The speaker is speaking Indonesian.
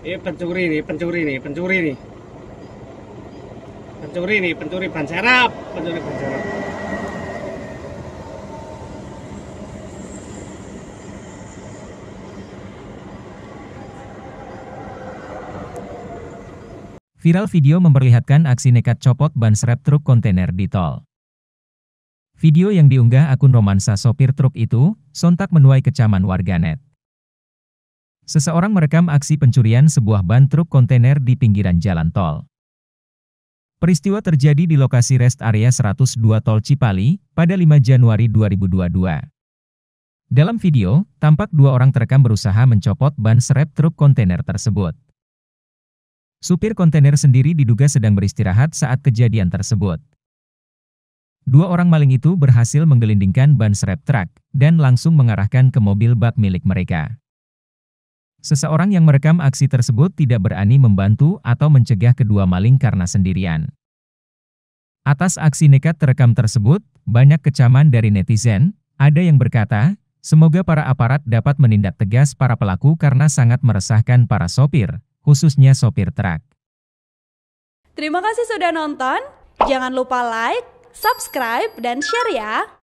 Ini eh, pencuri nih, pencuri nih, pencuri nih. Pencuri nih, pencuri ban serap, pencuri ban serap. Viral video memperlihatkan aksi nekat copot ban serep truk kontainer di tol. Video yang diunggah akun romansa sopir truk itu, sontak menuai kecaman warganet. Seseorang merekam aksi pencurian sebuah ban truk kontainer di pinggiran jalan tol. Peristiwa terjadi di lokasi rest area 102 Tol Cipali pada 5 Januari 2022. Dalam video, tampak dua orang terekam berusaha mencopot ban serep truk kontainer tersebut. Supir kontainer sendiri diduga sedang beristirahat saat kejadian tersebut. Dua orang maling itu berhasil menggelindingkan ban serep truk dan langsung mengarahkan ke mobil bak milik mereka. Seseorang yang merekam aksi tersebut tidak berani membantu atau mencegah kedua maling karena sendirian. Atas aksi nekat terekam tersebut, banyak kecaman dari netizen, ada yang berkata, semoga para aparat dapat menindak tegas para pelaku karena sangat meresahkan para sopir, khususnya sopir truk. Terima kasih sudah nonton, jangan lupa like, subscribe, dan share ya!